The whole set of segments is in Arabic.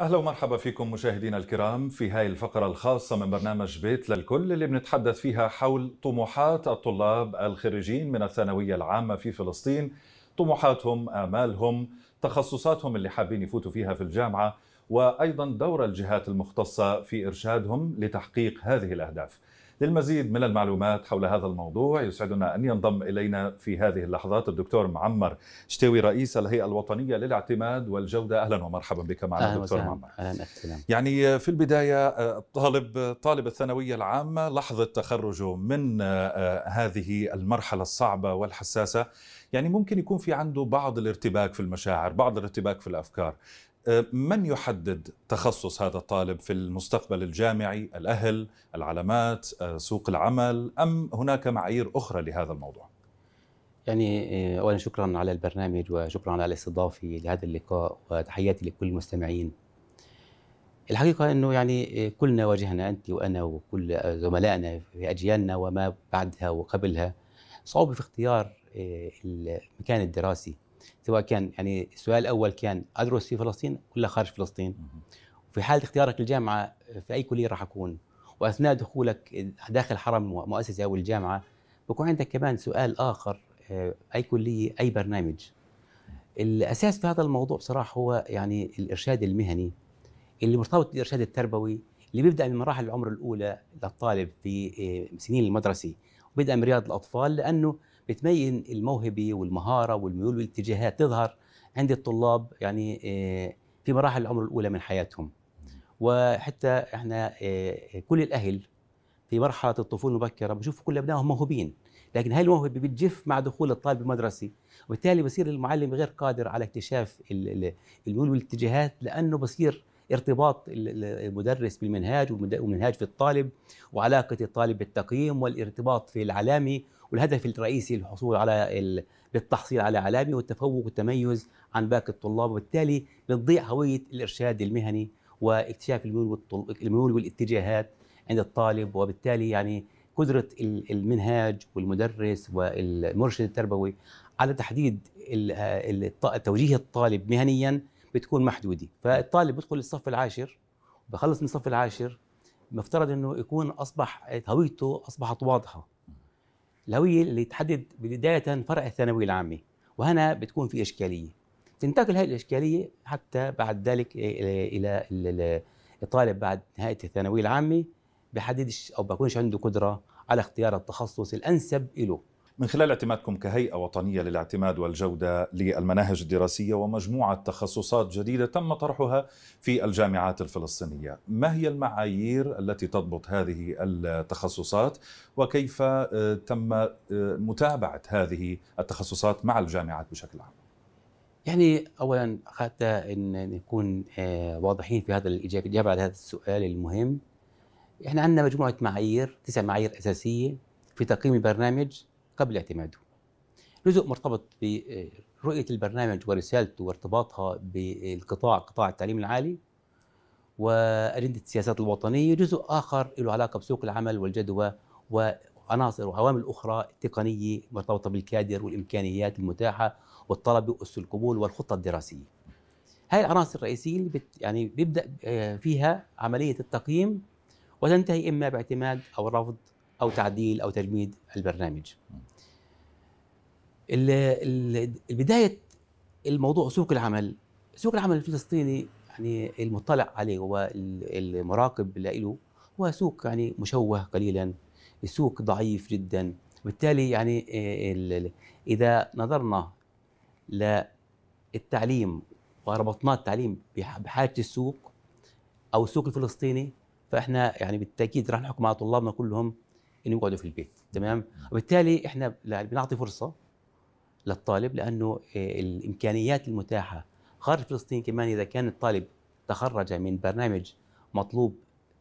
اهلا ومرحبا فيكم مشاهدينا الكرام في هاي الفقره الخاصه من برنامج بيت للكل اللي بنتحدث فيها حول طموحات الطلاب الخريجين من الثانويه العامه في فلسطين طموحاتهم امالهم تخصصاتهم اللي حابين يفوتوا فيها في الجامعه وايضا دور الجهات المختصه في ارشادهم لتحقيق هذه الاهداف للمزيد من المعلومات حول هذا الموضوع يسعدنا أن ينضم إلينا في هذه اللحظات الدكتور معمر شتاوي رئيس الهيئة الوطنية للاعتماد والجودة أهلا ومرحبا بك معنا دكتور وسهلا. معمر أهلا أهلا يعني في البداية طالب طالب الثانوية العامة لحظة تخرجه من آه، هذه المرحلة الصعبة والحساسة يعني ممكن يكون في عنده بعض الارتباك في المشاعر بعض الارتباك في الأفكار من يحدد تخصص هذا الطالب في المستقبل الجامعي الاهل العلامات آه، سوق العمل ام هناك معايير اخرى لهذا الموضوع يعني آه، اولا شكرا على البرنامج وشكرا على الاستضافه لهذا اللقاء وتحياتي لكل المستمعين الحقيقه انه يعني آه، كلنا واجهنا انت وانا وكل زملائنا في اجيالنا وما بعدها وقبلها صعوبه في اختيار المكان الدراسي سواء كان يعني السؤال الاول كان ادرس في فلسطين ولا خارج فلسطين وفي حاله اختيارك للجامعه في اي كليه راح اكون واثناء دخولك داخل حرم مؤسسه او الجامعه بكون عندك كمان سؤال اخر آه، اي كليه اي برنامج الاساس في هذا الموضوع بصراحه هو يعني الارشاد المهني اللي مرتبط بالارشاد التربوي اللي بيبدا من مراحل العمر الاولى للطالب في آه، سنين المدرسه وبيبدا من رياض الاطفال لانه بتبين الموهبه والمهاره والميول والاتجاهات تظهر عند الطلاب يعني آه، في مراحل العمر الاولى من حياتهم وحتى احنا آه، آه، كل الاهل في مرحله الطفوله المبكره بشوفوا كل ابنائهم موهوبين لكن هاي الموهبه بتجف مع دخول الطالب المدرسي وبالتالي بصير المعلم غير قادر على اكتشاف الميول والاتجاهات لانه بصير ارتباط المدرس بالمنهاج والمنهاج في الطالب وعلاقه الطالب بالتقييم والارتباط في العلامه والهدف الرئيسي للحصول على ال... للتحصيل على علامه والتفوق والتميز عن باقي الطلاب وبالتالي بتضيع هويه الارشاد المهني واكتشاف الميول الميول والاتجاهات عند الطالب وبالتالي يعني قدره المنهاج والمدرس والمرشد التربوي على تحديد توجيه الطالب مهنيا بتكون محدوده فالطالب بيدخل الصف العاشر بخلص من الصف العاشر مفترض انه يكون اصبح هويته اصبحت واضحه الهويه اللي تحدد بدايه فرع الثانوي العامي وهنا بتكون في اشكاليه تنتقل هذه الاشكاليه حتى بعد ذلك الى الطالب بعد نهايه الثانويه العامه بحددش او بكونش عنده قدره على اختيار التخصص الانسب له من خلال اعتمادكم كهيئة وطنية للاعتماد والجودة للمناهج الدراسية ومجموعة تخصصات جديدة تم طرحها في الجامعات الفلسطينية ما هي المعايير التي تضبط هذه التخصصات وكيف آه، تم آه، متابعة هذه التخصصات مع الجامعات بشكل عام يعني اولا حتى ان نكون آه، واضحين في هذا الاجابه على هذا السؤال المهم احنا عندنا مجموعه معايير تسع معايير اساسيه في تقييم البرنامج قبل اعتماده جزء مرتبط برؤية البرنامج ورسالته وارتباطها بالقطاع قطاع التعليم العالي وأجندة السياسات الوطنية جزء آخر له علاقة بسوق العمل والجدوى وعناصر وعوامل أخرى تقنية مرتبطة بالكادر والإمكانيات المتاحة والطلبة وأسس القبول والخطة الدراسية هاي العناصر الرئيسية اللي بت يعني بيبدأ آه، فيها عملية التقييم وتنتهي إما باعتماد أو رفض او تعديل او تجميد البرنامج. البدايه الموضوع سوق العمل، سوق العمل الفلسطيني يعني المطلع عليه والمراقب له هو سوق يعني مشوه قليلا، السوق ضعيف جدا، بالتالي يعني آه، اذا نظرنا للتعليم وربطنا التعليم بحاجه السوق او السوق الفلسطيني فاحنا يعني بالتاكيد راح نحكم على طلابنا كلهم انه يقعدوا في البيت تمام وبالتالي احنا بنعطي فرصه للطالب لانه آه، الامكانيات المتاحه خارج فلسطين كمان اذا كان الطالب تخرج من برنامج مطلوب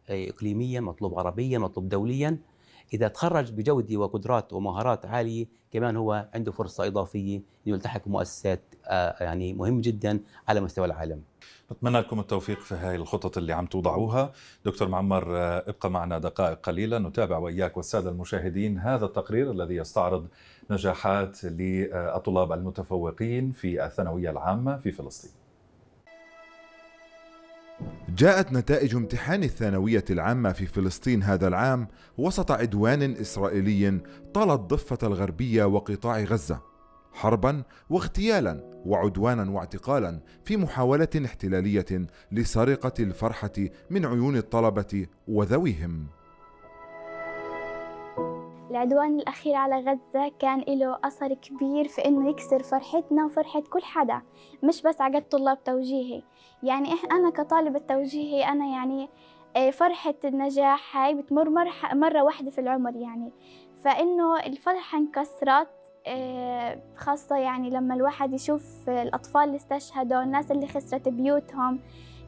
آه، اقليميا مطلوب عربيا مطلوب دوليا إذا تخرج بجودة وقدرات ومهارات عالية كمان هو عنده فرصة إضافية إنه يلتحق مؤسسات آه، يعني مهم جدا على مستوى العالم بتمنى لكم التوفيق في هاي الخطط اللي عم توضعوها دكتور معمر آه، ابقى معنا دقائق قليلة نتابع وإياك والسادة المشاهدين هذا التقرير الذي يستعرض نجاحات للطلاب المتفوقين في الثانوية العامة في فلسطين جاءت نتائج امتحان الثانوية العامة في فلسطين هذا العام وسط عدوان إسرائيلي طال الضفة الغربية وقطاع غزة حربا واغتيالا وعدوانا واعتقالا في محاولة احتلالية لسرقة الفرحة من عيون الطلبة وذويهم العدوان الأخير على غزة كان له أثر كبير في إنه يكسر فرحتنا وفرحة كل حدا مش بس عقد طلاب توجيهي يعني أنا كطالبة توجيهي أنا يعني آه، فرحة النجاح هاي بتمر مرة واحدة في العمر يعني فإنه الفرحة انكسرت آه، خاصة يعني لما الواحد يشوف الأطفال اللي استشهدوا الناس اللي خسرت بيوتهم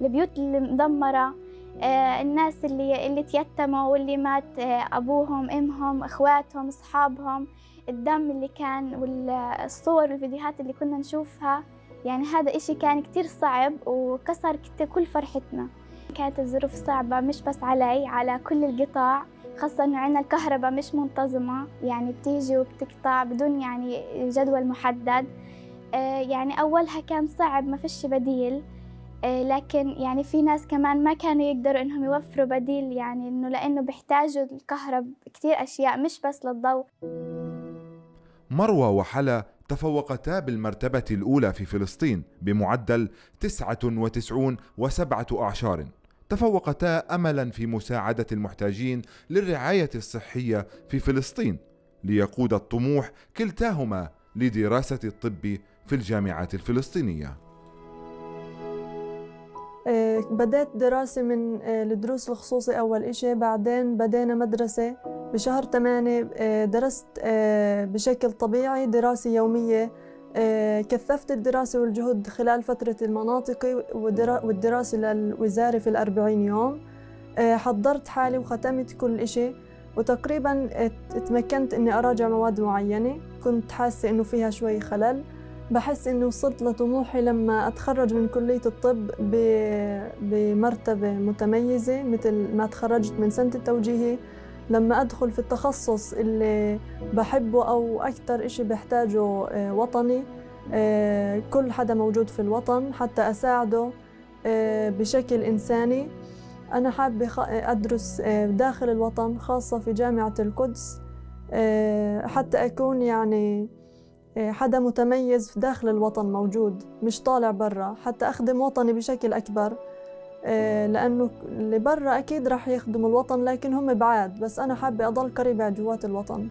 البيوت اللي مدمرة آه، الناس اللي اللي تيتموا واللي مات آه، أبوهم إمهم إخواتهم أصحابهم الدم اللي كان والصور والفيديوهات اللي كنا نشوفها يعني هذا إشي كان كتير صعب وكسر كل فرحتنا كانت الظروف صعبة مش بس علي على كل القطاع خاصة إنه عندنا الكهرباء مش منتظمة يعني بتيجي وبتقطع بدون يعني جدول محدد آه، يعني أولها كان صعب ما فيش بديل آه، لكن يعني في ناس كمان ما كانوا يقدروا انهم يوفروا بديل يعني انه لانه بيحتاجوا الكهرب كثير اشياء مش بس للضوء مروى وحلا تفوقتا بالمرتبة الأولى في فلسطين بمعدل 99 وسبعة أعشار تفوقتا أملا في مساعدة المحتاجين للرعاية الصحية في فلسطين ليقود الطموح كلتاهما لدراسة الطب في الجامعات الفلسطينية بدأت دراسة من الدروس آه، الخصوصي أول إشي بعدين بدينا مدرسة بشهر 8 آه، درست آه، بشكل طبيعي دراسة يومية كثفت الدراسة والجهد خلال فترة المناطقي والدراسة للوزارة في الأربعين يوم حضرت حالي وختمت كل إشي وتقريبا تمكنت إني أراجع مواد معينة كنت حاسة إنه فيها شوي خلل بحس إني وصلت لطموحي لما أتخرج من كلية الطب بمرتبة متميزة مثل ما تخرجت من سنة التوجيهي لما أدخل في التخصص اللي بحبه أو أكثر إشي بحتاجه آه، وطني آه، كل حدا موجود في الوطن حتى أساعده آه، بشكل إنساني أنا حابة أدرس داخل الوطن خاصة في جامعة القدس حتى أكون يعني إيه، حدا متميز داخل الوطن موجود مش طالع برا حتى أخدم وطني بشكل أكبر إيه، لأنه اللي برا أكيد رح يخدموا الوطن لكن هم بعاد بس أنا حابة أضل قريبة جوات الوطن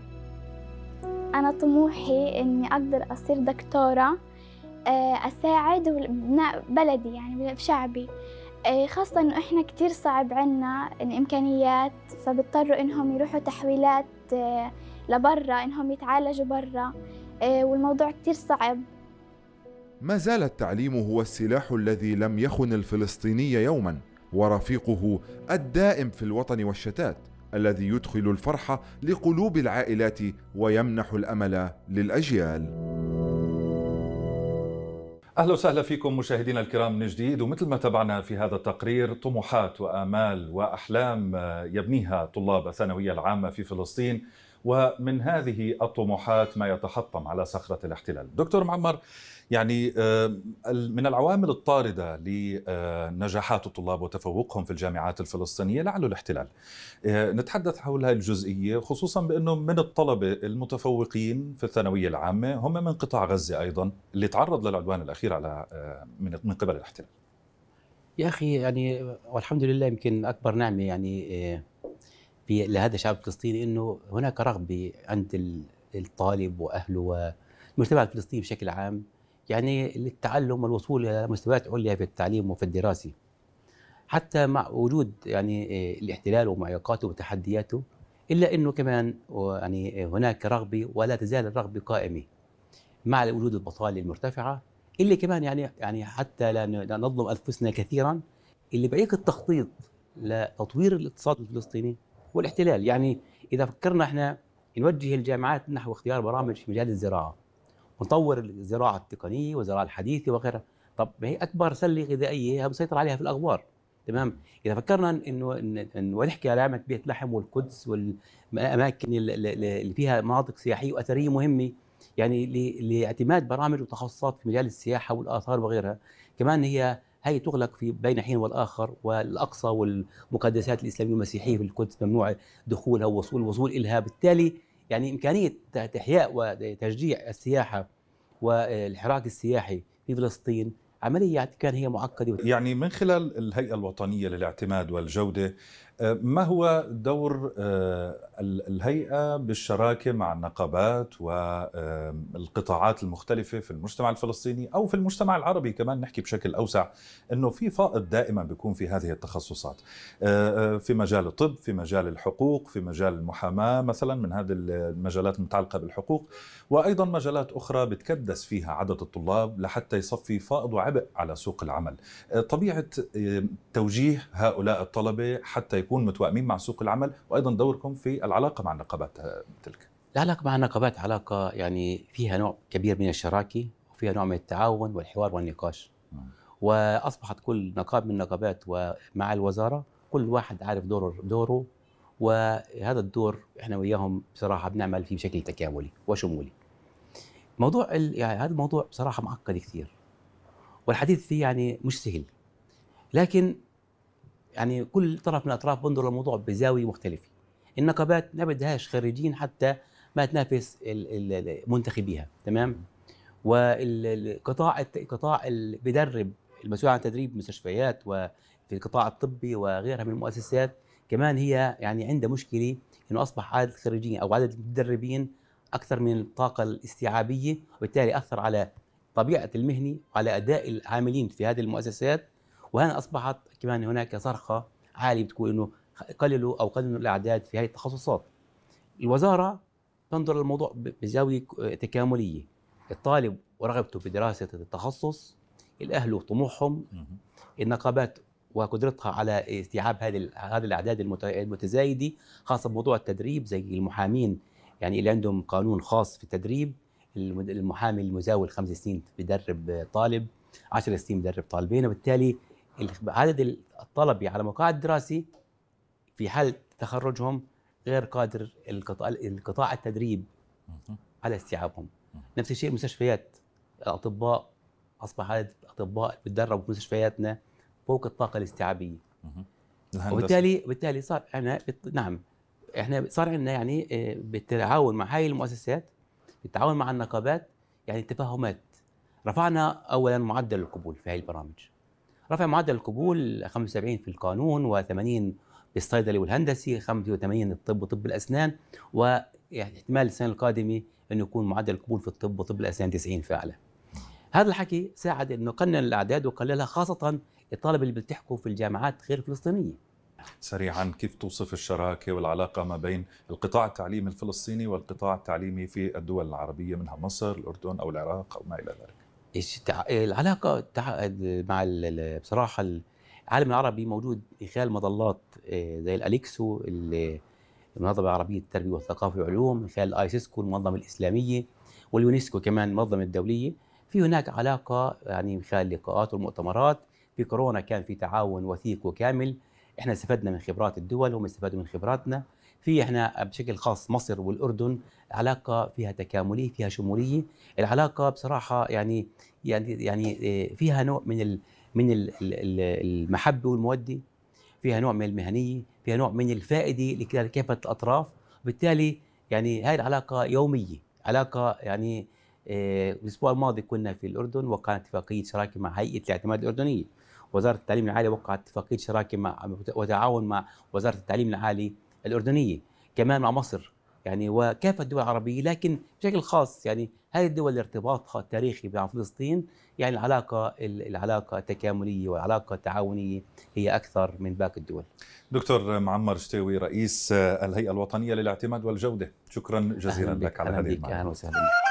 أنا طموحي إني أقدر أصير دكتورة إيه، أساعد بلدي يعني بشعبي خاصة إنه إحنا كتير صعب عنا الإمكانيات فبضطروا إنهم يروحوا تحويلات لبرا إنهم يتعالجوا برا آه، والموضوع كتير صعب ما زال التعليم هو السلاح الذي لم يخن الفلسطيني يوما ورفيقه الدائم في الوطن والشتات الذي يدخل الفرحة لقلوب العائلات ويمنح الامل للاجيال. اهلا وسهلا فيكم مشاهدينا الكرام من جديد ومثل ما تابعنا في هذا التقرير طموحات وامال واحلام آه، يبنيها طلاب الثانويه العامه في فلسطين ومن هذه الطموحات ما يتحطم على صخرة الاحتلال دكتور معمر يعني آه، من العوامل الطاردة لنجاحات آه، الطلاب وتفوقهم في الجامعات الفلسطينية لعله الاحتلال آه، نتحدث حول هذه الجزئية خصوصا بأنه من الطلبة المتفوقين في الثانوية العامة هم من قطاع غزة أيضا اللي تعرض للعدوان الأخير على من قبل الاحتلال يا أخي يعني والحمد لله يمكن أكبر نعمة يعني في لهذا الشعب الفلسطيني انه هناك رغبه عند الطالب واهله والمجتمع الفلسطيني بشكل عام يعني للتعلم والوصول الى مستويات عليا في التعليم وفي الدراسه حتى مع وجود يعني آه، الاحتلال ومعيقاته وتحدياته الا انه كمان آه، يعني آه، هناك رغبه ولا تزال الرغبه قائمه مع وجود البطاله المرتفعه اللي كمان يعني يعني حتى لا نظلم انفسنا كثيرا اللي بعيق التخطيط لتطوير الاقتصاد الفلسطيني والاحتلال يعني اذا فكرنا احنا نوجه الجامعات نحو اختيار برامج في مجال الزراعه ونطور الزراعه التقنيه والزراعه الحديثه وغيرها طب ما هي اكبر سله غذائيه هي مسيطر عليها في الاغوار تمام اذا فكرنا انه إن على علامه بيت لحم والقدس والاماكن اللي فيها مناطق سياحيه واثريه مهمه يعني لاعتماد برامج وتخصصات في مجال السياحه والاثار وغيرها كمان هي هي تغلق في بين حين والاخر والاقصى والمقدسات الاسلاميه والمسيحيه في القدس ممنوع دخولها ووصول الوصول الها بالتالي يعني امكانيه احياء وتشجيع السياحه والحراك السياحي في فلسطين عملية كان هي معقدة يعني من خلال الهيئة الوطنية للاعتماد والجودة آه، ما هو دور آه، الهيئة بالشراكة مع النقابات والقطاعات المختلفة في المجتمع الفلسطيني أو في المجتمع العربي كمان نحكي بشكل أوسع أنه في فائض دائما بيكون في هذه التخصصات آه، في مجال الطب في مجال الحقوق في مجال المحاماة مثلا من هذه المجالات المتعلقة بالحقوق وأيضا مجالات أخرى بتكدس فيها عدد الطلاب لحتى يصفي فائض وعبء على سوق العمل طبيعة توجيه هؤلاء الطلبة حتى يكون متوائمين مع سوق العمل وايضا دوركم في العلاقه مع النقابات آه، تلك العلاقه مع النقابات علاقه يعني فيها نوع كبير من الشراكه وفيها نوع من التعاون والحوار والنقاش م. واصبحت كل نقاب من النقابات ومع الوزاره كل واحد عارف دوره دوره وهذا الدور احنا وياهم بصراحه بنعمل فيه بشكل تكاملي وشمولي. موضوع يعني هذا الموضوع بصراحه معقد كثير والحديث فيه يعني مش سهل لكن يعني كل طرف من الاطراف بنظر للموضوع بزاويه مختلفه النقابات ما بدهاش خريجين حتى ما تنافس منتخبيها تمام والقطاع القطاع اللي بيدرب المسؤول عن تدريب مستشفيات وفي القطاع الطبي وغيرها من المؤسسات كمان هي يعني عندها مشكله انه اصبح عدد الخريجين او عدد المتدربين اكثر من الطاقه الاستيعابيه وبالتالي اثر على طبيعه المهنه وعلى اداء العاملين في هذه المؤسسات وهنا اصبحت كمان هناك صرخه عاليه بتقول انه قللوا او قللوا الاعداد في هذه التخصصات الوزاره تنظر للموضوع بزاويه تكامليه الطالب ورغبته في دراسه التخصص الاهل وطموحهم النقابات وقدرتها على استيعاب هذه هذه الاعداد المتزايده خاصه بموضوع التدريب زي المحامين يعني اللي عندهم قانون خاص في التدريب المحامي المزاول خمس سنين بدرب طالب 10 سنين بدرب طالبين وبالتالي عدد الطلبه على مقاعد الدراسي في حال تخرجهم غير قادر القطاع القطاع التدريب على استيعابهم نفس الشيء المستشفيات الاطباء اصبح عدد الاطباء بتدربوا في مستشفياتنا فوق الطاقه الاستيعابيه وبالتالي بالتالي صار احنا نعم احنا صار عندنا يعني آه، بالتعاون مع هاي المؤسسات بالتعاون مع النقابات يعني تفاهمات رفعنا اولا معدل القبول في هاي البرامج رفع معدل القبول 75 في القانون و80 في الصيدلي والهندسي 85 الطب وطب الاسنان واحتمال السنه القادمه انه يكون معدل القبول في الطب وطب الاسنان 90 فعلا. هذا الحكي ساعد انه قنن الاعداد وقللها خاصه الطلبه اللي بيلتحقوا في الجامعات غير الفلسطينيه. سريعا كيف توصف الشراكه والعلاقه ما بين القطاع التعليمي الفلسطيني والقطاع التعليمي في الدول العربيه منها مصر، الاردن او العراق او ما الى ذلك؟ العلاقه مع بصراحه العالم العربي موجود خلال مظلات آه، زي الاليكسو المنظمه العربيه للتربيه والثقافه والعلوم من خلال الأيسيسكو المنظمه الاسلاميه واليونسكو كمان المنظمه الدوليه في هناك علاقه يعني من خلال اللقاءات والمؤتمرات في كورونا كان في تعاون وثيق وكامل احنا استفدنا من خبرات الدول هم استفادوا من خبراتنا في احنا بشكل خاص مصر والاردن علاقه فيها تكامليه فيها شموليه العلاقه بصراحه يعني يعني يعني آه، فيها نوع من من المحبه والموده فيها نوع من المهنيه فيها نوع من الفائده لكافه الاطراف بالتالي يعني هذه العلاقه يوميه علاقه يعني آه، الاسبوع الماضي كنا في الاردن وقعنا اتفاقيه شراكه مع هيئه الاعتماد الاردنيه وزاره التعليم العالي وقعت اتفاقيه شراكه مع وتعاون مع وزاره التعليم العالي الأردنية كمان مع مصر يعني وكافة الدول العربية لكن بشكل خاص يعني هذه الدول ارتباطها التاريخي مع فلسطين يعني العلاقة العلاقة التكاملية والعلاقة التعاونية هي أكثر من باقي الدول دكتور معمر شتاوي رئيس الهيئة الوطنية للاعتماد والجودة شكرا جزيلا لك على هذه المعلومات أهلا وسهلا